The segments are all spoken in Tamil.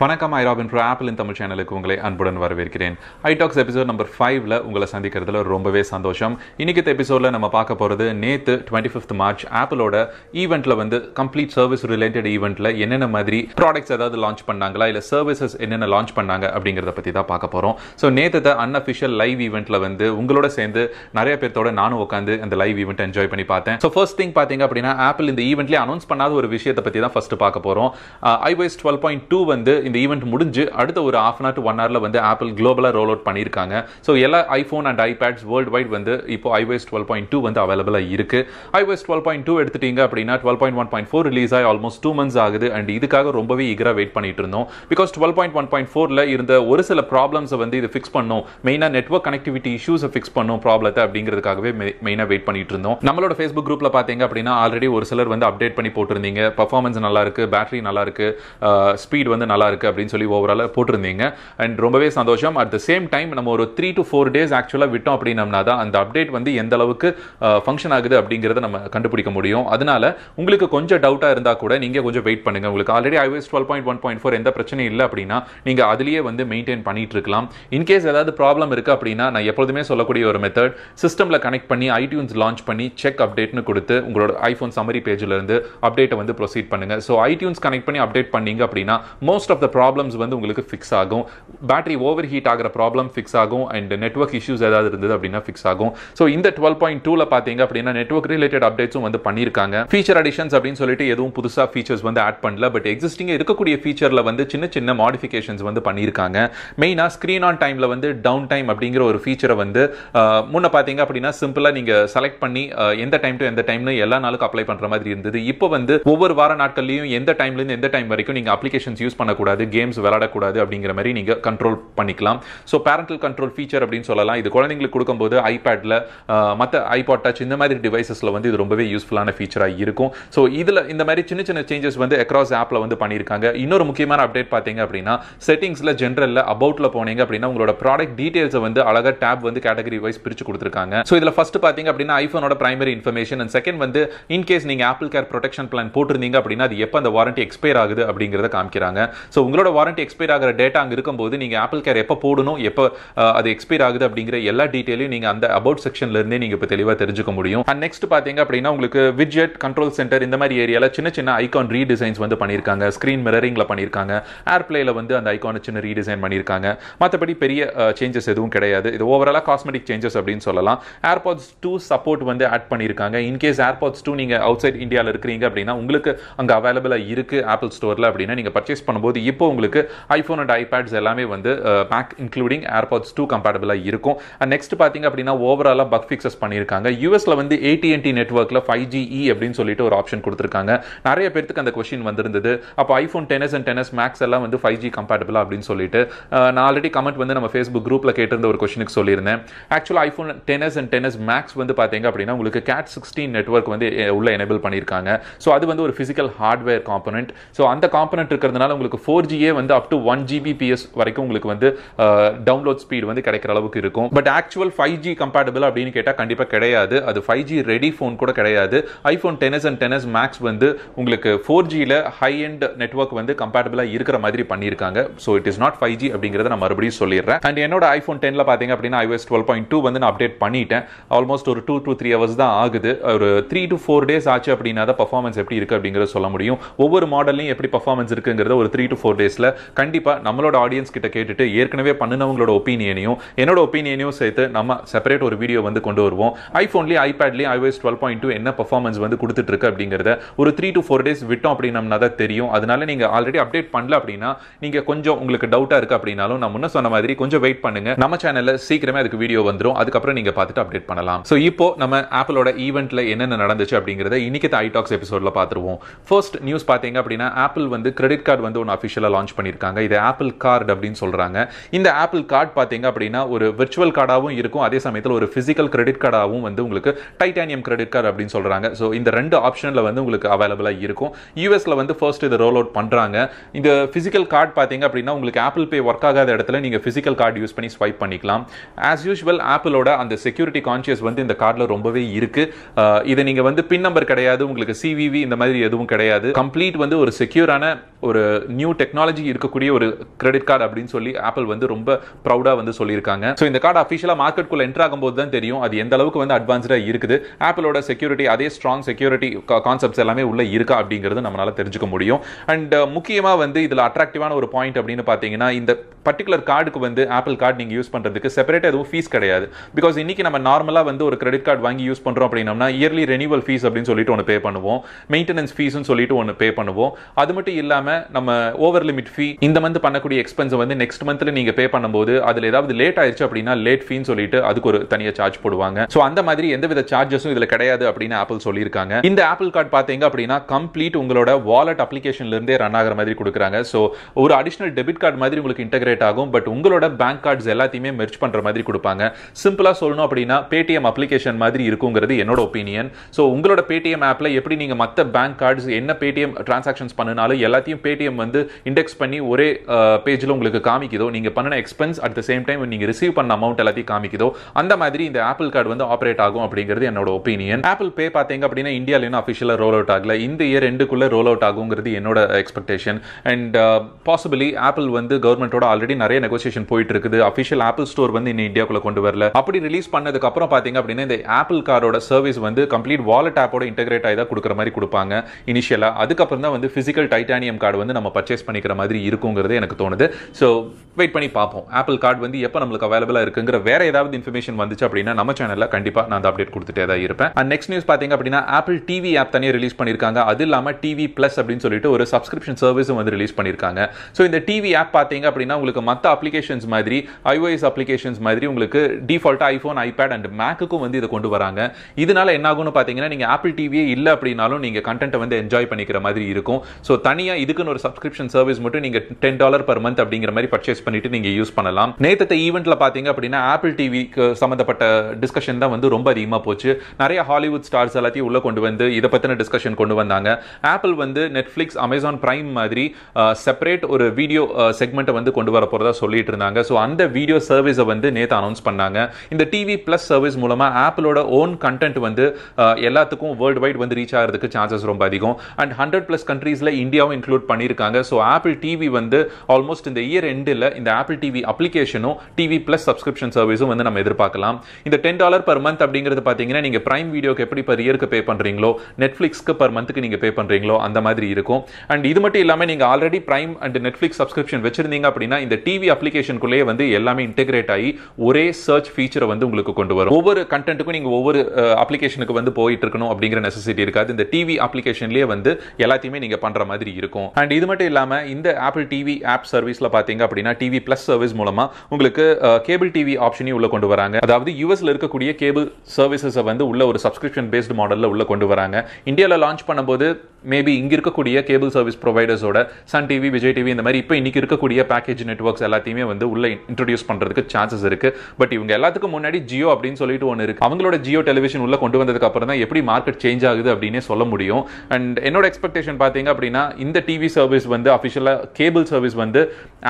வணக்கம் ஐ ப்ரோ ஆப்பிள் தமிழ் சேனலுக்கு உங்களை அன்புடன் வரவேற்கிறேன் ஐடாக்ஸ் எபிசோட் நம்பர் ஃபைவ்ல உங்களை சந்திக்கிறதுல ரொம்பவே சந்தோஷம் இன்னைக்கு எபிசோடில் நம்ம பார்க்க போகிறது நேற்று டுவெண்ட்டி ஃபிஃப்த் மார்ச் ஆப்பிளோட ஈவெண்ட்டில் வந்து கம்ப்ளீட் சர்வீஸ் ரிலேட்டட் ஈவெண்ட்டில் என்னென்ன மாதிரி ப்ராடக்ட்ஸ் ஏதாவது லான்ச் பண்ணாங்களா இல்லை சர்வீசஸ் என்னென்ன லான்ச் பண்ணாங்க அப்படிங்கிறத பற்றி தான் பார்க்க போகிறோம் ஸோ நேற்று அன்அஃபிஷியல் லைவ் ஈவெண்ட்டில் வந்து உங்களோட சேர்ந்து நிறைய பேர்த்தோட நானும் உட்காந்து அந்த லைவ் ஈவெண்ட் என்ஜாய் பண்ணி பார்த்தேன் ஸோ ஃபர்ஸ்ட் திங் பார்த்தீங்க அப்படின்னா ஆப்பிள் இந்த ஈவெண்ட்லேயே அனௌன்ஸ் பண்ணாத ஒரு விஷயத்தை பற்றி தான் ஃபஸ்ட்டு பார்க்க போகிறோம் ஐஒய்ஸ் டுவெல் பாயிண்ட் டூ வந்து இந்த ஈவெண்ட் முடிஞ்சு அடுத்த ஒரு half an hour to one ஹவரில் வந்து ஆப்பிள் குளோபலாக ரோல் அவுட் பண்ணியிருக்காங்க ஸோ எல்லா iPhone and iPads world wide வந்து இப்போ ஐஓஎஸ் டுவெல் பாயிண்ட் டூ வந்து அவைலபிளாக இருக்குது ஐஓஎஸ் டுவெல் பாயிண்ட் டூ எடுத்துட்டீங்க அப்படின்னா twelve point one point four release ஆகி ஆல்மோஸ்ட் டூ மந்த்ஸ் ஆகுது அண்ட் இதுக்காக ரொம்பவே ஈகராக வெயிட் பண்ணிட்டு இருந்தோம் because twelve point one point ஃபோரில் இருந்த ஒரு சில ப்ராப்ளம்ஸை வந்து இது ஃபிக்ஸ் பண்ணும் மெயினாக நெட்ஒர்க் கனெக்டிவிட்டி இஷ்யூஸை ஃபிக்ஸ் பண்ணும் ப்ராப்ளத்தை அப்படிங்கிறதுக்காகவே மெயினாக வெயிட் பண்ணிட்டு இருந்தோம் நம்மளோட ஃபேஸ்புக் குரூப்பில் பார்த்தீங்க அப்படின்னா ஆல்ரெடி ஒரு சிலர் வந்து அப்டேட் பண்ணி போட்டிருந்தீங்க பர்ஃபார்மன்ஸ் நல்லா இருக்கு பேட்டரி நல்லா இருக்கு ஸ்பீட் வந்து நல்லா இருக்குது அப்படின்னு சொல்லி ஓவராலாக போட்டிருந்தீங்க அண்ட் ரொம்பவே சந்தோஷம் அட் த சேம் டைம் நம்ம ஒரு த்ரீ டு ஃபோர் டேஸ் ஆக்சுவலாக விட்டோம் அப்படின்னம்னா தான் அந்த அப்டேட் வந்து எந்த அளவுக்கு ஃபங்க்ஷன் ஆகுது அப்படிங்கிறத நம்ம கண்டுபிடிக்க முடியும் அதனால உங்களுக்கு கொஞ்சம் டவுட்டாக இருந்தால் கூட நீங்கள் கொஞ்சம் வெயிட் பண்ணுங்கள் உங்களுக்கு already iOS twelve point one point four எந்த பிரச்சனையும் இல்லை அப்படின்னா நீங்கள் அதுலேயே வந்து மெயின்டைன் பண்ணிட்டு இருக்கலாம் இன்கேஸ் ஏதாவது ப்ராப்ளம் இருக்குது அப்படின்னா நான் எப்பொழுதுமே சொல்லக்கூடிய ஒரு மெத்தட் சிஸ்டமில் கனெக்ட் பண்ணி ஐடியூன்ஸ் லான்ச் பண்ணி செக் அப்டேட்னு கொடுத்து உங்களோட ஐஃபோன் சம்மரி பேஜில் இருந்து அப்டேட்டை வந்து ப்ரொசீட் பண்ணுங்கள் ஸோ ஐடியூன்ஸ் கனெக்ட் பண்ணி அப்டேட் பண்ணீங்க அப்படின்னா மோஸ்ட் ஆஃப் த ப்ராப்ளம்ஸ் வந்து உங்களுக்கு ஃபிக்ஸ் ஆகும் பேட்டரி ஓவர் ஹீட் ஆகிற ப்ராப்ளம் ஃபிக்ஸ் ஆகும் அண்ட் நெட்ஒர்க் இஷ்யூஸ் ஏதாவது இருந்தது அப்படின்னா ஃபிக்ஸ் ஆகும் ஸோ இந்த டுவெல் பாயிண்ட் டூல பார்த்தீங்க அப்படின்னா நெட்ஒர்க் ரிலேட்டட் அப்டேட்ஸும் வந்து பண்ணியிருக்காங்க ஃபீச்சர் அடிஷன்ஸ் அப்படின்னு சொல்லிட்டு எதுவும் புதுசாக ஃபீச்சர்ஸ் வந்து ஆட் பண்ணல பட் எக்ஸிஸ்டிங் இருக்கக்கூடிய ஃபீச்சரில் வந்து சின்ன சின்ன மாடிஃபிகேஷன்ஸ் வந்து பண்ணியிருக்காங்க மெயினாக ஸ்க்ரீன் ஆன் டைமில் வந்து டவுன் டைம் அப்படிங்கிற ஒரு ஃபீச்சரை வந்து முன்னே பார்த்தீங்க அப்படின்னா சிம்பிளாக நீங்கள் செலக்ட் பண்ணி எந்த டைம் டு எந்த டைம்னு எல்லா நாளுக்கும் அப்ளை பண்ணுற மாதிரி இருந்தது இப்போ வந்து ஒவ்வொரு வார நாட்கள்லையும் எந்த டைம்லேருந்து எந்த டைம் வரைக்கும் நீங்கள் அப்ளிகேஷன்ஸ் யூஸ் பண்ணக்கூடாது கூடாது கேம்ஸ் விளாடக்கூடாது அப்படிங்கிற மாதிரி நீங்கள் கண்ட்ரோல் பண்ணிக்கலாம் ஸோ பேரண்டல் கண்ட்ரோல் ஃபீச்சர் அப்படின்னு சொல்லலாம் இது குழந்தைங்களுக்கு கொடுக்கும்போது ஐபேடில் மற்ற ஐபாட் டச் இந்த மாதிரி டிவைசஸில் வந்து இது ரொம்பவே யூஸ்ஃபுல்லான ஃபீச்சராக இருக்கும் ஸோ இதில் இந்த மாதிரி சின்ன சின்ன சேஞ்சஸ் வந்து அக்ராஸ் ஆப்பில் வந்து பண்ணியிருக்காங்க இன்னொரு முக்கியமான அப்டேட் பார்த்தீங்க அப்படின்னா செட்டிங்ஸில் ஜென்ரலில் அபவுட்டில் போனீங்க அப்படின்னா உங்களோட ப்ராடக்ட் டீட்டெயில்ஸை வந்து அழகாக டேப் வந்து கேட்டகரி வைஸ் பிரித்து கொடுத்துருக்காங்க ஸோ இதில் ஃபஸ்ட்டு பார்த்தீங்க அப்படின்னா ஐஃபோனோட பிரைமரி இன்ஃபர்மேஷன் அண்ட் செகண்ட் வந்து இன்கேஸ் நீங்கள் ஆப்பிள் கேர் ப்ரொடெக்ஷன் பிளான் போட்டிருந்தீங்க அப்படின்னா அது எப்போ அந்த வாரண்டி எக்ஸ்பயர் ஆகுது அப்படிங்கிறத காமிக்கிறாங்க ஸோ உங்களோட வாரண்டி எக்ஸ்பைர் ஆகிற டேட்டா அங்கே இருக்கும்போது நீங்கள் ஆப்பிள் கேர் எப்போ போடணும் எப்போ அது எக்ஸ்பைர் ஆகுது அப்படிங்கிற எல்லா டீட்டெயிலையும் நீங்கள் அந்த அபவுட் செக்ஷன்லேருந்தே நீங்கள் இப்போ தெளிவாக தெரிஞ்சுக்க முடியும் அண்ட் நெக்ஸ்ட் பார்த்தீங்க அப்படின்னா உங்களுக்கு விட்ஜெட் கண்ட்ரோல் சென்டர் இந்த மாதிரி ஏரியாவில் சின்ன சின்ன ஐகான் ரீடிசைன்ஸ் வந்து பண்ணியிருக்காங்க ஸ்க்ரீன் மிரரிங்கில் பண்ணியிருக்காங்க ஏர்பிளேயில் வந்து அந்த ஐகானை சின்ன ரீடிசைன் பண்ணியிருக்காங்க மற்றபடி பெரிய சேஞ்சஸ் எதுவும் கிடையாது இது ஓவராலாக காஸ்மெட்டிக் சேஞ்சஸ் அப்படின்னு சொல்லலாம் ஏர்பாட்ஸ் டூ சப்போர்ட் வந்து ஆட் பண்ணியிருக்காங்க இன்கேஸ் ஏர்பாட்ஸ் டூ நீங்கள் அவுட் சைட் இந்தியாவில் இருக்கிறீங்க அப்படின்னா உங்களுக்கு அங்கே அவைலபிளாக இருக்குது ஆப்பிள் ஸ்டோரில் அப்படின்னா நீங்கள் பர்ச்சேஸ் பண்ணும்போது இப்போ உங்களுக்கு ஐஃபோன் அண்ட் ஐபேட்ஸ் எல்லாமே வந்து மேக் இன்க்ளூடிங் ஏர்பாட்ஸ் டூ கம்பேட்டபிளாக இருக்கும் அண்ட் நெக்ஸ்ட் பார்த்தீங்க அப்படின்னா ஓவராலாக பக் ஃபிக்ஸஸ் பண்ணியிருக்காங்க யூஎஸில் வந்து ஏடிஎன்டி நெட்ஒர்க்கில் ஃபைவ் ஜி இ அப்படின்னு சொல்லிட்டு ஒரு ஆப்ஷன் கொடுத்துருக்காங்க நிறைய பேருக்கு அந்த கொஷின் வந்திருந்தது அப்போ iPhone ten S and ten S max எல்லாம் வந்து ஃபைவ் ஜி கம்பேட்டபிளா அப்படின்னு சொல்லிட்டு நான் ஆல்ரெடி கமெண்ட் வந்து நம்ம ஃபேஸ்புக் குரூப்பில் கேட்டிருந்த ஒரு கொஷினுக்கு சொல்லியிருந்தேன் ஆக்சுவலாக iPhone ten S and ten S max வந்து பார்த்தீங்க அப்படின்னா உங்களுக்கு கேட் சிக்ஸ்டீன் நெட்ஒர்க் வந்து உள்ள எனேபிள் பண்ணியிருக்காங்க ஸோ அது வந்து ஒரு ஃபிசிக்கல் ஹார்ட்வேர் காம்பனண்ட் ஸோ அந்த காம்பனண்ட் இருக்கிறதுனால உங்களுக்கு ஃபோர் ஃபோர் ஜியே வந்து அப் டு ஒன் ஜிபிபிஎஸ் வரைக்கும் உங்களுக்கு வந்து டவுன்லோட் uh, ஸ்பீடு வந்து கிடைக்கிற அளவுக்கு இருக்கும் but actual five G compatible அப்படின்னு கேட்டால் கண்டிப்பாக கிடையாது அது ஃபைவ் ஜி ரெடி ஃபோன் கூட கிடையாது iPhone ten S and ten S max வந்து உங்களுக்கு ஃபோர் ஜியில் ஹை அண்ட் நெட்ஒர்க் வந்து கம்பேட்டபிளாக இருக்கிற மாதிரி பண்ணியிருக்காங்க so it is not five G அப்படிங்கிறத நான் மறுபடியும் சொல்லிடுறேன் அண்ட் என்னோட ஐஃபோன் டெனில் பார்த்தீங்க அப்படின்னா ஐஎஸ் டுவெல் பாயிண்ட் டூ வந்து நான் அப்டேட் பண்ணிட்டேன் ஆல்மோஸ்ட் ஒரு டூ டூ த்ரீ ஹவர்ஸ் தான் ஆகுது ஒரு த்ரீ டு ஃபோர் டேஸ் ஆச்சு அப்படின்னா தான் பர்ஃபார்மன்ஸ் எப்படி இருக்குது அப்படிங்கிறத சொல்ல முடியும் ஒவ்வொரு மாடல்லையும் எப்படி பர்ஃபார்மன்ஸ் இருக்குங்கிறத ஒரு த்ரீ டு ஃபோர் டேஸில் கண்டிப்பாக நம்மளோட ஆடியன்ஸ் கிட்ட கேட்டுட்டு ஏற்கனவே பண்ணினவங்களோட ஒப்பீனியனையும் என்னோட ஒப்பீனியனையும் சேர்த்து நம்ம செப்பரேட் ஒரு வீடியோ வந்து கொண்டு வருவோம் ஐஃபோன்லேயும் ஐபேட்லேயும் ஐஓஎஸ் டுவெல் பாயிண்ட் டூ என்ன பர்ஃபார்மன்ஸ் வந்து கொடுத்துட்ருக்கு அப்படிங்கிறத ஒரு த்ரீ டு ஃபோர் டேஸ் விட்டோம் அப்படின்னா நம்ம தெரியும் அதனால நீங்கள் ஆல்ரெடி அப்டேட் பண்ணல அப்படின்னா நீங்கள் கொஞ்சம் உங்களுக்கு டவுட்டாக இருக்குது அப்படின்னாலும் நான் முன்ன சொன்ன மாதிரி கொஞ்சம் வெயிட் பண்ணுங்க நம்ம சேனலில் சீக்கிரமே அதுக்கு வீடியோ வந்துடும் அதுக்கப்புறம் நீங்கள் பார்த்துட்டு அப்டேட் பண்ணலாம் ஸோ இப்போ நம்ம ஆப்பிளோட ஈவெண்ட்டில் என்னென்ன நடந்துச்சு அப்படிங்கிறத இன்னைக்கு ஐடாக்ஸ் எபிசோடில் பார்த்துருவோம் ஃபர்ஸ்ட் நியூஸ் பார்த்தீங்க அப்படின்னா ஆப்பிள் வந்து கிரெடிட் கார்டு வந்து ஒன்று அஃபிஷியல் அஃபிஷியலாக லான்ச் பண்ணியிருக்காங்க இது ஆப்பிள் கார்டு அப்படின்னு சொல்கிறாங்க இந்த ஆப்பிள் கார்டு பார்த்தீங்க அப்படின்னா ஒரு விர்ச்சுவல் கார்டாகவும் இருக்கும் அதே சமயத்தில் ஒரு ஃபிசிக்கல் கிரெடிட் கார்டாகவும் வந்து உங்களுக்கு டைட்டானியம் கிரெடிட் கார்டு அப்படின்னு சொல்கிறாங்க ஸோ இந்த ரெண்டு ஆப்ஷனில் வந்து உங்களுக்கு அவைலபிளாக இருக்கும் யூஎஸில் வந்து ஃபர்ஸ்ட் இதை ரோல் அவுட் பண்ணுறாங்க இந்த ஃபிசிக்கல் கார்டு பார்த்தீங்க அப்படின்னா உங்களுக்கு ஆப்பிள் பே ஒர்க் ஆகாத இடத்துல நீங்கள் ஃபிசிக்கல் கார்டு யூஸ் பண்ணி ஸ்வைப் பண்ணிக்கலாம் ஆஸ் யூஷுவல் ஆப்பிளோட அந்த செக்யூரிட்டி கான்சியஸ் வந்து இந்த கார்டில் ரொம்பவே இருக்குது இதை நீங்கள் வந்து பின் நம்பர் கிடையாது உங்களுக்கு சிவிவி இந்த மாதிரி எதுவும் கிடையாது கம்ப்ளீட் வந்து ஒரு செக்யூரான ஒரு நியூ டெக் டெக்னாலஜி இருக்கக்கூடிய ஒரு கிரெடிட் கார்டு அப்படின்னு சொல்லி ஆப்பிள் வந்து ரொம்ப ப்ரௌடாக வந்து சொல்லியிருக்காங்க ஸோ இந்த கார்டு அஃபிஷியலாக மார்க்கெட்குள்ளே என்டர் ஆகும்போது தான் தெரியும் அது எந்த அளவுக்கு வந்து அட்வான்ஸ்டாக இருக்குது ஆப்பிளோட செக்யூரிட்டி அதே ஸ்ட்ராங் செக்யூரிட்டி கான்செப்ட்ஸ் எல்லாமே உள்ள இருக்கா அப்படிங்கிறது நம்மளால தெரிஞ்சுக்க முடியும் அண்ட் uh, முக்கியமாக வந்து இதில் அட்ராக்டிவான ஒரு பாயிண்ட் அப்படின்னு பார்த்தீங்கன்னா இந்த பர்டிகுலர் கார்டுக்கு வந்து ஆப்பிள் கார்டு நீங்கள் யூஸ் பண்ணுறதுக்கு செப்பரேட்டாக எதுவும் ஃபீஸ் கிடையாது பிகாஸ் இன்னைக்கு நம்ம நார்மலாக வந்து ஒரு கிரெடிட் கார்டு வாங்கி யூஸ் பண்ணுறோம் அப்படின்னா இயர்லி ரெனியூவல் ஃபீஸ் அப்படின்னு சொல்லிட்டு ஒன்று பே பண்ணுவோம் மெயின்டெனன்ஸ் ஃபீஸ்னு சொல்லிட்டு ஒன்று பே பண்ணுவோம் அது மட்டும் இல்லாமல் நம்ம ஓவர் ஓவர் லிமிட் ஃபீ இந்த மந்த் பண்ணக்கூடிய எக்ஸ்பென்ஸ் வந்து நெக்ஸ்ட் மந்த்ல நீங்க பே பண்ணும்போது அதுல ஏதாவது லேட் ஆயிடுச்சு அப்படின்னா லேட் ஃபீன்னு சொல்லிட்டு அதுக்கு ஒரு தனியாக சார்ஜ் போடுவாங்க ஸோ அந்த மாதிரி எந்தவித சார்ஜஸும் இதுல கிடையாது அப்படின்னு ஆப்பிள் சொல்லியிருக்காங்க இந்த ஆப்பிள் கார்டு பார்த்தீங்க அப்படின்னா கம்ப்ளீட் உங்களோட வாலெட் அப்ளிகேஷன்ல இருந்தே ரன் ஆகிற மாதிரி கொடுக்குறாங்க ஸோ ஒரு அடிஷனல் டெபிட் கார்டு மாதிரி உங்களுக்கு இன்டகிரேட் ஆகும் பட் உங்களோட பேங்க் கார்ட்ஸ் எல்லாத்தையுமே மெர்ச் பண்ற மாதிரி கொடுப்பாங்க சிம்பிளா சொல்லணும் அப்படின்னா பேடிஎம் அப்ளிகேஷன் மாதிரி இருக்குங்கிறது என்னோட ஒப்பீனியன் ஸோ உங்களோட பேடிஎம் ஆப்ல எப்படி நீங்க மற்ற பேங்க் கார்ட்ஸ் என்ன பேடிஎம் டிரான்சாக்ஷன்ஸ் பண்ணினாலும் எல்லாத்தையும் பேடிஎம் வந்து இண்டெக்ஸ் பண்ணி ஒரே பேஜில் உங்களுக்கு காமிக்குதோ நீங்கள் பண்ணின expense at the same time நீங்கள் ரிசீவ் பண்ண அமௌண்ட் எல்லாத்தையும் காமிக்குதோ அந்த மாதிரி இந்த ஆப்பிள் கார்டு வந்து ஆப்ரேட் ஆகும் அப்படிங்கிறது என்னோட ஒப்பீனியன் ஆப்பிள் பே பார்த்தீங்க அப்படின்னா இந்தியாவில் இன்னும் அஃபிஷியலாக ரோல் அவுட் ஆகல இந்த இயர் ரெண்டுக்குள்ளே ரோல் அவுட் ஆகுங்கிறது என்னோட எக்ஸ்பெக்டேஷன் அண்ட் பாசிபிளி ஆப்பிள் வந்து கவர்மெண்ட்டோட ஆல்ரெடி நிறைய நெகோசியேஷன் போயிட்டு இருக்குது அஃபிஷியல் ஆப்பிள் ஸ்டோர் வந்து இன்னும் இந்தியாக்குள்ளே கொண்டு வரல அப்படி ரிலீஸ் பண்ணதுக்கு அப்புறம் பார்த்தீங்க அப்படின்னா இந்த ஆப்பிள் காரோட சர்வீஸ் வந்து கம்ப்ளீட் வாலெட் ஆப்போட இன்டெகிரேட் ஆகி தான் கொடுக்குற மாதிரி கொடுப்பாங்க இனிஷியலாக அதுக்கப்புறம் தான் வந்து ஃபிசிக்கல் டைட்டானியம் கார்டு வந்து நம்ம பர்ச்சேஸ் பண்ணி பண்ணிக்கிற மாதிரி இருக்குங்கிறது எனக்கு தோணுது ஸோ வெயிட் பண்ணி பார்ப்போம் ஆப்பிள் கார்டு வந்து எப்போ நம்மளுக்கு அவைலபிளாக இருக்குங்கிற வேற ஏதாவது இன்ஃபர்மேஷன் வந்துச்சு அப்படின்னா நம்ம சேனலில் கண்டிப்பாக நான் அந்த அப்டேட் கொடுத்துட்டே தான் இருப்பேன் அண்ட் நெக்ஸ்ட் நியூஸ் பார்த்தீங்க அப்படின்னா ஆப்பிள் டிவி ஆப் தனியாக ரிலீஸ் பண்ணியிருக்காங்க அது இல்லாமல் டிவி ப்ளஸ் அப்படின்னு சொல்லிட்டு ஒரு சப்ஸ்கிரிப்ஷன் சர்வீஸும் வந்து ரிலீஸ் பண்ணியிருக்காங்க ஸோ இந்த டிவி ஆப் பார்த்தீங்க அப்படின்னா உங்களுக்கு மற்ற அப்ளிகேஷன்ஸ் மாதிரி ஐஓஎஸ் அப்ளிகேஷன்ஸ் மாதிரி உங்களுக்கு டிஃபால்ட்டாக ஐஃபோன் ஐபேட் அண்ட் மேக்குக்கும் வந்து இதை கொண்டு வராங்க இதனால என்ன ஆகும்னு பார்த்தீங்கன்னா நீங்கள் ஆப்பிள் டிவியே இல்லை அப்படின்னாலும் நீங்கள் கண்டென்ட்டை வந்து என்ஜாய் பண்ணிக்கிற மாதிரி இருக்கும் ஸோ தனியாக இதுக்குன்னு ஒரு சப்ஸ்கிரிப்ஷன் சர்வீஸ் சர்வீஸ் மட்டும் நீங்க டென் டாலர் பர் மந்த் அப்படிங்கிற மாதிரி பர்ச்சேஸ் பண்ணிட்டு நீங்க யூஸ் பண்ணலாம் நேத்தத்தை ஈவெண்ட்ல பாத்தீங்க அப்படின்னா ஆப்பிள் டிவிக்கு சம்பந்தப்பட்ட டிஸ்கஷன் தான் வந்து ரொம்ப அதிகமா போச்சு நிறைய ஹாலிவுட் ஸ்டார்ஸ் எல்லாத்தையும் உள்ள கொண்டு வந்து இதை பத்தின டிஸ்கஷன் கொண்டு வந்தாங்க ஆப்பிள் வந்து நெட்ஃபிளிக்ஸ் அமேசான் பிரைம் மாதிரி செப்பரேட் ஒரு வீடியோ செக்மெண்ட்டை வந்து கொண்டு வர போறதா சொல்லிட்டு இருந்தாங்க ஸோ அந்த வீடியோ சர்வீஸை வந்து நேற்று அனௌன்ஸ் பண்ணாங்க இந்த டிவி ப்ளஸ் சர்வீஸ் மூலமாக ஆப்பிளோட ஓன் கண்டென்ட் வந்து எல்லாத்துக்கும் வேர்ல்டு வைட் வந்து ரீச் ஆகிறதுக்கு சான்சஸ் ரொம்ப அதிகம் அண்ட் ஹண்ட்ரட் ப்ளஸ் கண்ட்ரீஸ்ல இந்தியாவும் இன்க்ளூட் பண்ணியிருக்காங்க ஸோ ஆப்பிள் டிவி வந்து ஆல்மோஸ்ட் இந்த இயர் எண்டில் இந்த ஆப்பிள் டிவி அப்ளிகேஷனும் டிவி ப்ளஸ் சப்ஸ்கிரிப்ஷன் சர்வீஸும் வந்து நம்ம எதிர்பார்க்கலாம் இந்த டென் டாலர் பர் மந்த் அப்படிங்கிறது பார்த்தீங்கன்னா நீங்கள் ப்ரைம் வீடியோக்கு எப்படி பர் இயருக்கு பே பண்ணுறீங்களோ நெட்ஃப்ளிக்ஸ்க்கு பர் மந்த்துக்கு நீங்கள் பே பண்ணுறீங்களோ அந்த மாதிரி இருக்கும் அண்ட் இது மட்டும் இல்லாமல் நீங்கள் already Prime and Netflix subscription வச்சிருந்தீங்க அப்படின்னா இந்த டிவி அப்ளிகேஷனுக்குள்ளேயே வந்து எல்லாமே இன்டெகிரேட் ஆகி ஒரே சர்ச் ஃபீச்சரை வந்து உங்களுக்கு கொண்டு வரும் ஒவ்வொரு கண்டென்ட்டுக்கும் நீங்கள் ஒவ்வொரு அப்ளிகேஷனுக்கு வந்து போயிட்டு இருக்கணும் அப்படிங்கிற நெசசிட்டி இருக்காது இந்த டிவி அப்ளிகேஷன்லேயே வந்து எல்லாத்தையுமே நீங்கள் பண்ணுற மாதிரி இருக்கும் அண்ட் இது மட்டும் இல்லாமல் இல்லாமல் இந்த ஆப்பிள் டிவி ஆப் சர்வீஸில் பார்த்தீங்க அப்படின்னா டிவி ப்ளஸ் சர்வீஸ் மூலமாக உங்களுக்கு கேபிள் டிவி ஆப்ஷனையும் உள்ளே கொண்டு வராங்க அதாவது யூஎஸில் இருக்கக்கூடிய கேபிள் சர்வீசஸை வந்து உள்ள ஒரு சப்ஸ்கிரிப்ஷன் பேஸ்டு மாடலில் உள்ளே கொண்டு வராங்க இந்தியாவில் லான்ச் பண்ணும்போது மேபி இங்கே இருக்கக்கூடிய கேபிள் சர்வீஸ் ப்ரொவைடர்ஸோட சன் டிவி விஜய் டிவி இந்த மாதிரி இப்போ இன்றைக்கி இருக்கக்கூடிய பேக்கேஜ் நெட்ஒர்க்ஸ் எல்லாத்தையுமே வந்து உள்ளே இன்ட்ரடியூஸ் பண்ணுறதுக்கு சான்சஸ் இருக்குது பட் இவங்க எல்லாத்துக்கும் முன்னாடி ஜியோ அப்படின்னு சொல்லிட்டு ஒன்று இருக்குது அவங்களோட ஜியோ டெலிவிஷன் உள்ளே கொண்டு வந்ததுக்கு அப்புறம் தான் எப்படி மார்க்கெட் சேஞ்ச் ஆகுது அப்படின்னே சொல்ல முடியும் அண்ட் என்னோட எக்ஸ்பெக்டேஷன் பார்த்தீங்க அப்படின்னா இந்த டிவி சர்வீஸ் வந்து அஃபிஷியலாக கேபிள் சர்வீஸ் வந்து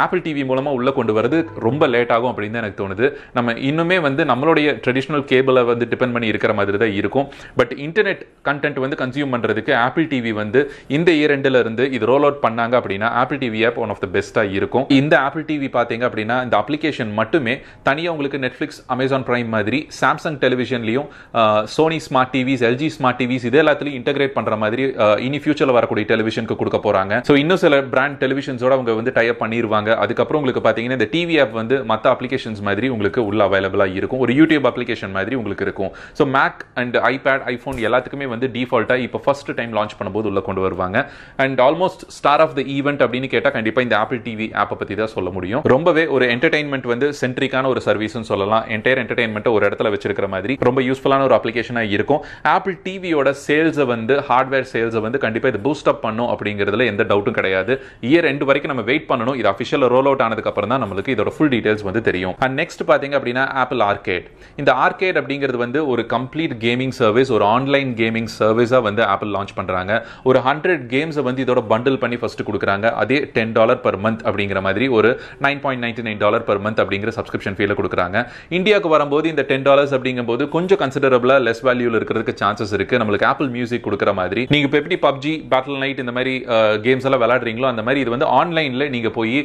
ஆப்பிள் டிவி மூலமாக உள்ளே கொண்டு வரது ரொம்ப லேட் ஆகும் அப்படின்னு தான் எனக்கு தோணுது நம்ம இன்னுமே வந்து நம்மளுடைய ட்ரெடிஷ்னல் கேபிளை வந்து டிபெண்ட் பண்ணி இருக்கிற மாதிரி தான் இருக்கும் பட் இன்டர்நெட் கண்டென்ட் வந்து கன்சியூம் பண்ணுறதுக்கு ஆப்பிள் டிவி வந்து இந்த இயர் எண்டில் இருந்து இது ரோல் அவுட் பண்ணாங்க அப்படின்னா Apple TV app one of the பெஸ்ட்டாக இருக்கும் இந்த ஆப்பிள் டிவி பார்த்தீங்க அப்படின்னா இந்த அப்ளிகேஷன் மட்டுமே தனியாக உங்களுக்கு நெட்ஃப்ளிக்ஸ் அமேசான் ப்ரைம் மாதிரி சாம்சங் டெலிவிஷன்லையும் Sony smart TVs LG smart TVs இது எல்லாத்துலையும் இன்டகிரேட் பண்ணுற மாதிரி இனி ஃபியூச்சரில் வரக்கூடிய டெலிவிஷனுக்கு கொடுக்க போகிறாங்க ஸோ இன்னும் சில பிராண்ட் பிராண்ட் டெலிவிஷன்ஸோட அவங்க வந்து டைப் பண்ணிடுவாங்க அதுக்கப்புறம் உங்களுக்கு பார்த்தீங்கன்னா இந்த டிவி ஆப் வந்து மற்ற அப்ளிகேஷன்ஸ் மாதிரி உங்களுக்கு உள்ள அவைலபிளாக இருக்கும் ஒரு யூடியூப் அப்ளிகேஷன் மாதிரி உங்களுக்கு இருக்கும் so Mac and iPad iPhone எல்லாத்துக்குமே வந்து டிஃபால்ட்டாக இப்போ ஃபர்ஸ்ட் டைம் லான்ச் பண்ணும்போது உள்ளே கொண்டு வருவாங்க and almost star of the event அப்படின்னு கேட்டால் கண்டிப்பாக இந்த ஆப்பிள் டிவி ஆப்பை பற்றி தான் சொல்ல முடியும் ரொம்பவே ஒரு என்டர்டைன்மெண்ட் வந்து சென்ட்ரிக்கான ஒரு சர்வீஸ்னு சொல்லலாம் என்டையர் என்டர்டைன்மெண்ட்டை ஒரு இடத்துல வச்சிருக்கிற மாதிரி ரொம்ப யூஸ்ஃபுல்லான ஒரு அப்ளிகேஷனாக இருக்கும் ஆப்பிள் டிவியோட சேல்ஸை வந்து ஹார்ட்வேர் சேல்ஸை வந்து கண்டிப்பாக இது பூஸ்ட் அப் பண்ணும் அப்படிங்கிறதுல எந்த டவுட்டும் கிடையாது இயர் ரெண்டு வரைக்கும் நம்ம வெயிட் பண்ணணும் இது அஃபிஷியல் ரோல் அவுட் அப்புறம் தான் நம்மளுக்கு இதோட ஃபுல் டீடைல்ஸ் வந்து தெரியும் அண்ட் நெக்ஸ்ட் பார்த்தீங்க அப்படின்னா ஆப்பிள் ஆர்கேட் இந்த ஆர்கேட் அப்படிங்கிறது வந்து ஒரு கம்ப்ளீட் கேமிங் சர்வீஸ் ஒரு ஆன்லைன் கேமிங் சர்வீஸாக வந்து ஆப்பிள் லான்ச் பண்ணுறாங்க ஒரு ஹண்ட்ரட் கேம்ஸை வந்து இதோட பண்டில் பண்ணி ஃபஸ்ட்டு கொடுக்குறாங்க அதே டென் டாலர் பர் மந்த் அப்படிங்கிற மாதிரி ஒரு nine point ninety nine dollar per month அப்படிங்கிற சப்ஸ்கிரிப்ஷன் ஃபீல கொடுக்குறாங்க இந்தியாவுக்கு வரும்போது இந்த டென் டாலர்ஸ் அப்படிங்கும்போது கொஞ்சம் கன்சிடரபிளாக லெஸ் வேல்யூவில் இருக்கிறதுக்கு சான்சஸ் இருக்குது நம்மளுக்கு ஆப்பிள் மியூசிக் கொடுக்குற மாதிரி நீங்கள் இப்போ எப்படி பப்ஜி பேட்டில் நைட் இந்த மாதிரி கேம்ஸ் எல்லாம் விளாடுறீங்களோ அந்த மாதிரி இது வந்து ஆன்லைனில் நீங்கள் போய்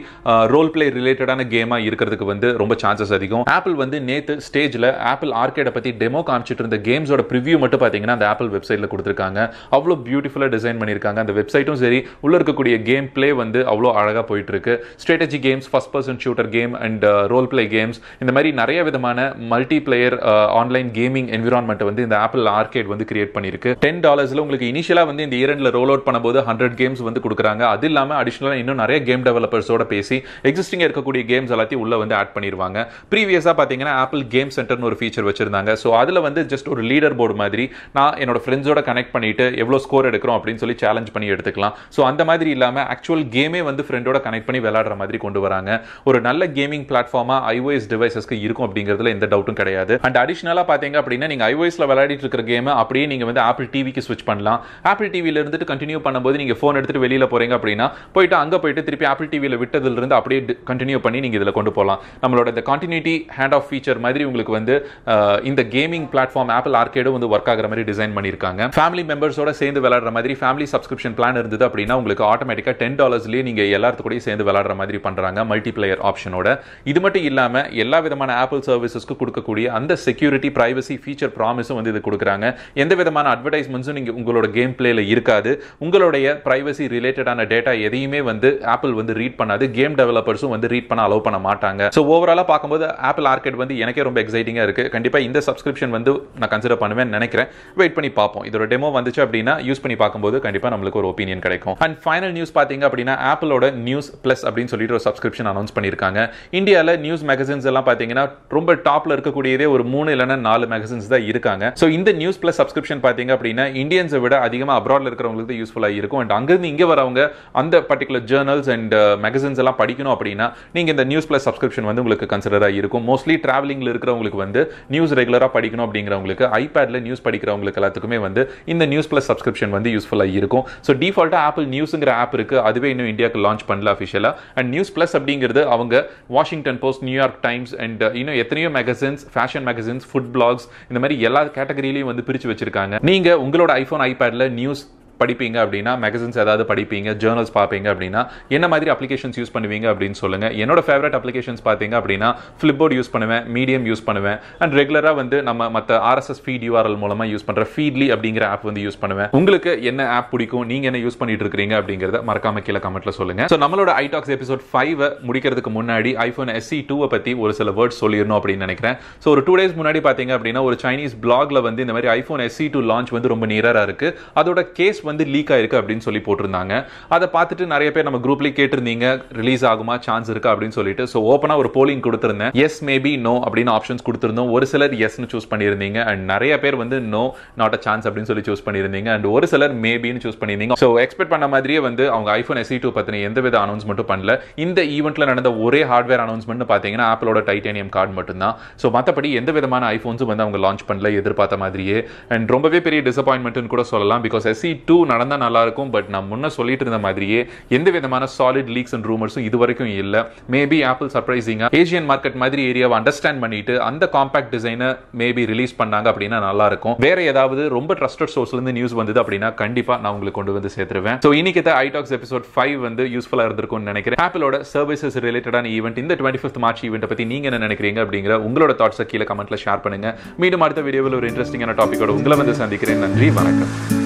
ரோல் பிளே ரிலேட்டடான கேமாக இருக்கிறதுக்கு வந்து ரொம்ப சான்சஸ் அதிகம் ஆப்பிள் வந்து நேற்று ஸ்டேஜில் ஆப்பிள் ஆர்கேடை பற்றி டெமோ காமிச்சிட்டு இருந்த கேம்ஸோட ப்ரிவியூ மட்டும் பார்த்தீங்கன்னா அந்த ஆப்பிள் வெப்சைட்டில் கொடுத்துருக்காங்க அவ்வளோ பியூட்டிஃபுல்லாக டிசைன் பண்ணியிருக்காங்க அந்த வெப்சைட்டும் சரி உள்ளே இருக்கக்கூடிய கேம் பிளே வந்து அவ்வளோ அழகாக போயிட்டு இருக்கு strategy games first person shooter game and role play games இந்த மாதிரி நிறைய விதமான multi player online gaming environment வந்து இந்த ஆப்பிள் ஆர்கேட் வந்து கிரியேட் பண்ணியிருக்கு டென் டாலர்ஸில் உங்களுக்கு இனிஷியலாக வந்து இந்த ஈரண்டில் ரோல் அவுட் பண்ணும்போது ஹண்ட்ரட் கேம்ஸ் வந்து கொடுக்குறாங்க அது இல்லாமல் அடிஷ்னலாக இன்னும் நிறைய கேம் டெவலப்பர்ஸோட பேசி எக்ஸிஸ்டிங் இருக்கக்கூடிய கேம்ஸ் எல்லாத்தையும் உள்ள வந்து ஆட் பண்ணிடுவாங்க ப்ரீவியஸாக பார்த்தீங்கன்னா ஆப்பிள் கேம் சென்டர்னு ஒரு ஃபீச்சர் வச்சிருந்தாங்க ஸோ அதில் வந்து ஜஸ்ட் ஒரு லீடர் போர்டு மாதிரி நான் என்னோட ஃப்ரெண்ட்ஸோட கனெக்ட் பண்ணிட்டு எவ்வளோ ஸ்கோர் எடுக்கிறோம் அப்படின்னு சொல்லி சேலஞ்ச் பண்ணி எடுத்துக்கலாம் ஸோ அந்த மாதிரி இல்லாமல் ஆக்சுவல் கேமே வந்து ஃப்ரெண்டோட கனெக்ட் பண்ணி விளாடுற மாதிரி கொண்டு வராங்க ஒரு நல்ல கேமிங் பிளாட்ஃபார்மாக ஐஓஎஸ் டிவைசஸ்க்கு இருக்கும் அப்படிங்கிறதுல எந்த டவுட்டும் கிடையாது அண்ட் அடிஷ்னலாக பார்த்தீங்க அப்படின்னா நீங்கள் ஐஓஎஸில் விளையாடிட்டு இருக்கிற கேமை அப்படியே நீங்கள் வந்து ஆப்பிள் டிவிக்கு ஸ்விட்ச் பண்ணலாம் ஆப்பிள் டிவியில் இருந்துட்டு கண்டினியூ பண்ணும்போது நீங்கள் ஃபோன் எடுத்துகிட்டு வெளியில் போகிறீங்க அப்படின்னா போயிட்டு அங்கே போயிட்டு திருப்பி ஆப்பிள் டிவியில் விட்டதுலேருந்து அப்படியே கண்டினியூ பண்ணி நீங்கள் இதில் கொண்டு போகலாம் நம்மளோட இந்த கான்டினியூட்டி ஹேண்ட் ஆஃப் ஃபீச்சர் மாதிரி உங்களுக்கு வந்து இந்த கேமிங் பிளாட்ஃபார்ம் ஆப்பிள் ஆர்கேடும் வந்து ஒர்க் ஆகிற மாதிரி டிசைன் பண்ணியிருக்காங்க ஃபேமிலி மெம்பர்ஸோட சேர்ந்து விளாடுற மாதிரி ஃபேமிலி சப்ஸ்கிரிப்ஷன் பிளான் இருந்தது அப்படின்னா உங்களுக்கு ஆட்டோமேட்டிக்காக டென் டாலர்ஸ்லேயே நீங்கள் எல்லாத்துக்கூடயும் சேர்ந்து விளாடுற மாதிரி பண்ணுறாங்க மல்டிப்ளேயர் ஆப்ஷனோட இது மட்டும் இல்லாமல் எல்லா விதமான ஆப்பிள் சர்வீசஸ்க்கு கொடுக்கக்கூடிய அந்த செக்யூரிட்டி ப்ரைவசி ஃபீச்சர் ப்ராமிஸும் வந்து இது கொடுக்குறாங்க எந்த விதமான அட்வர்டைஸ்மெண்ட்ஸும் நீங்கள் உங்களோட கேம் பிளேயில் இருக்காது உங்களுடைய ப்ரைவசி ரிலேட்டடான டேட்டா எதையும் எதையுமே வந்து ஆப்பிள் வந்து ரீட் பண்ணாது கேம் டெவலப்பர்ஸும் வந்து ரீட் பண்ண அலோவ் பண்ண மாட்டாங்க ஸோ ஓவராலாக பார்க்கும்போது ஆப்பிள் ஆர்கேட் வந்து எனக்கே ரொம்ப எக்ஸைட்டிங்காக இருக்குது கண்டிப்பாக இந்த சப்ஸ்கிரிப்ஷன் வந்து நான் கன்சிடர் பண்ணுவேன் நினைக்கிறேன் வெயிட் பண்ணி பார்ப்போம் இதோட டெமோ வந்துச்சு அப்படின்னா யூஸ் பண்ணி பார்க்கும்போது கண்டிப்பாக நம்மளுக்கு ஒரு ஒப்பீனியன் கிடைக்கும் அண்ட் ஃபைனல் நியூஸ் பார்த்தீங்க அப்படின்னா ஆப்பிளோட நியூஸ் ப்ளஸ் அப்படின்னு சொல்லிட்டு ஒரு சப்ஸ்கிரிப்ஷன் அனௌன்ஸ் பண்ணியிருக்காங்க இந்தியாவில் நியூஸ் மேகசின்ஸ் எல்லாம் பார்த்தீங்கன்னா ரொம்ப டாப்பில் இருக்கக்கூடியதே ஒரு மூணு இல்லைன்னா நாலு மேகசின்ஸ் தான் இருக்காங்க ஸோ இந்த நியூஸ் ப்ளஸ் சப்ஸ்கிரிப்ஷன் பார்த்தீங்க அப்படின்னா இந்தியன்ஸை விட அதிகமாக அப்ராடில் இருக்கிறவங்களுக்கு யூஸ்ஃபுல்லாக இருக்கும் அண்ட் அங்கேருந்து இங்கே வரவங்க அந்த பர்டிகுலர் ஜேர்னல்ஸ் அண்ட் மேகசின்ஸ் எல்லாம் படிக்கணும் அப்படின்னா நீங்கள் இந்த நியூஸ் ப்ளஸ் சப்ஸ்கிரிப்ஷன் வந்து உங்களுக்கு கன்சிடராக இருக்கும் மோஸ்ட்லி ட்ராவலிங்கில் இருக்கிறவங்களுக்கு வந்து நியூஸ் ரெகுலராக படிக்கணும் அப்படிங்கிறவங்களுக்கு ஐபேடில் நியூஸ் படிக்கிறவங்களுக்கு எல்லாத்துக்குமே வந்து இந்த நியூஸ் ப்ளஸ் சப்ஸ்கிரிப்ஷன் வந்து யூஸ்ஃபுல்லாக இருக்கும் ஸோ டிஃபால்ட்டாக ஆப்பிள் நியூஸுங்கிற ஆப் இருக்குது அதுவே இன்னும் இந்தியாவுக்கு லான்ச் பண்ணல அஃபிஷியலாக அண்ட் நியூஸ் ப்ளஸ் அப்படிங்கிறது அவங்க Washington Post New York Times and இன்னும் எத்தனையோ magazines fashion magazines food blogs இந்த மாதிரி எல்லா கேட்டகரியிலையும் வந்து பிரித்து வச்சிருக்காங்க நீங்கள் உங்களோட ஐஃபோன் ஐபேடில் நியூஸ் படிப்பீங்க அப்படின்னா மேகசின்ஸ் ஏதாவது படிப்பீங்க ஜேர்னல்ஸ் பார்ப்பீங்க அப்படின்னா என்ன மாதிரி அப்ளிகேஷன்ஸ் யூஸ் பண்ணுவீங்க அப்படின்னு சொல்லுங்கள் என்னோட ஃபேவரட் அப்ளிகேஷன்ஸ் பார்த்தீங்க அப்படின்னா ஃப்ளிப்போர்ட் யூஸ் பண்ணுவேன் மீடியம் யூஸ் பண்ணுவேன் அண்ட் ரெகுலராக வந்து நம்ம மற்ற ஆர்எஸ்எஸ் ஃபீட் யூஆர்எல் மூலமாக யூஸ் பண்ணுற ஃபீட்லி அப்படிங்கிற ஆப் வந்து யூஸ் பண்ணுவேன் உங்களுக்கு என்ன ஆப் பிடிக்கும் நீங்கள் என்ன யூஸ் பண்ணிட்டு இருக்கிறீங்க அப்படிங்கிறத மறக்காம கீழே கமெண்ட்ல சொல்லுங்க ஸோ நம்மளோட ஐடாக்ஸ் எபிசோட் ஃபைவ் முடிக்கிறதுக்கு முன்னாடி ஐஃபோன் எஸ்சி டூவை பற்றி ஒரு சில வேர்ட்ஸ் சொல்லிடணும் அப்படின்னு நினைக்கிறேன் ஸோ ஒரு டூ டேஸ் முன்னாடி பார்த்தீங்க அப்படின்னா ஒரு சைனீஸ் பிளாக்ல வந்து இந்த மாதிரி ஐஃபோன் எஸ்சி டூ லான்ச் வந்து ரொம்ப நியராக இருக்கு அதோட கேஸ் வந்து வந்து லீக் ஆயிருக்கு அப்படின்னு சொல்லி போட்டிருந்தாங்க அதை பார்த்துட்டு நிறைய பேர் நம்ம குரூப்லேயே கேட்டிருந்தீங்க ரிலீஸ் ஆகுமா சான்ஸ் இருக்கு அப்படின்னு சொல்லிட்டு ஸோ ஓப்பனாக ஒரு போலிங் கொடுத்துருந்தேன் எஸ் மேபி நோ அப்படின்னு ஆப்ஷன்ஸ் கொடுத்துருந்தோம் ஒரு சிலர் எஸ்னு சூஸ் பண்ணியிருந்தீங்க அண்ட் நிறைய பேர் வந்து நோ நாட் அ சான்ஸ் அப்படின்னு சொல்லி சூஸ் பண்ணியிருந்தீங்க அண்ட் ஒரு சிலர் மேபின்னு சூஸ் பண்ணியிருந்தீங்க ஸோ எக்ஸ்பெக்ட் பண்ண மாதிரியே வந்து அவங்க ஐஃபோன் எஸ்இ டூ பற்றின வித அனௌன்ஸ்மெண்ட்டும் பண்ணல இந்த ஈவெண்ட்டில் நடந்த ஒரே ஹார்ட்வேர் அனௌன்ஸ்மெண்ட் பார்த்தீங்கன்னா ஆப்பிளோட டைட்டேனியம் கார்டு மட்டும்தான் ஸோ மற்றபடி எந்த விதமான ஐஃபோன்ஸும் வந்து அவங்க லான்ச் பண்ணல எதிர்பார்த்த மாதிரியே அண்ட் ரொம்பவே பெரிய டிசப்பாயின்மெண்ட்னு கூட சொல்லலாம் பிகாஸ் எஸ்இ டூ நடந்தால் நல்லாயிருக்கும் பட் நான் முன்ன சொல்லிட்டு இருந்த மாதிரியே எந்த விதமான சாலிட் லீக்ஸ் அண்ட் ரூமர்ஸும் இது வரைக்கும் இல்லை மேபி ஆப்பிள் சர்ப்ரைசிங்காக ஏஷியன் மார்க்கெட் மாதிரி ஏரியாவை அண்டர்ஸ்டாண்ட் பண்ணிட்டு அந்த காம்பேக்ட் டிசைனை மேபி ரிலீஸ் பண்ணாங்க அப்படின்னா நல்லா இருக்கும் வேற ஏதாவது ரொம்ப ட்ரஸ்டட் சோர்ஸ்லேருந்து நியூஸ் வந்தது அப்படின்னா கண்டிப்பாக நான் உங்களுக்கு கொண்டு வந்து சேர்த்துருவேன் ஸோ இன்னைக்கு தான் ஐடாக்ஸ் எபிசோட் ஃபைவ் வந்து யூஸ்ஃபுல்லாக இருந்திருக்கும்னு நினைக்கிறேன் ஆப்பிளோட சர்வீசஸ் ரிலேட்டடான ஈவெண்ட் இந்த டுவெண்ட்டி ஃபிஃப்த் மார்ச் ஈவெண்ட்டை பற்றி நீங்கள் என்ன நினைக்கிறீங்க அப்படிங்கிற உங்களோட தாட்ஸை கீழே கமெண்ட்டில் ஷேர் பண்ணுங்கள் மீண்டும் அடுத்த வீடியோவில் ஒரு இன்ட்ரெஸ்டிங்கான டாப்பிக்கோட உங்களை வந்து சந்திக்கிறேன் நன்றி வணக்கம்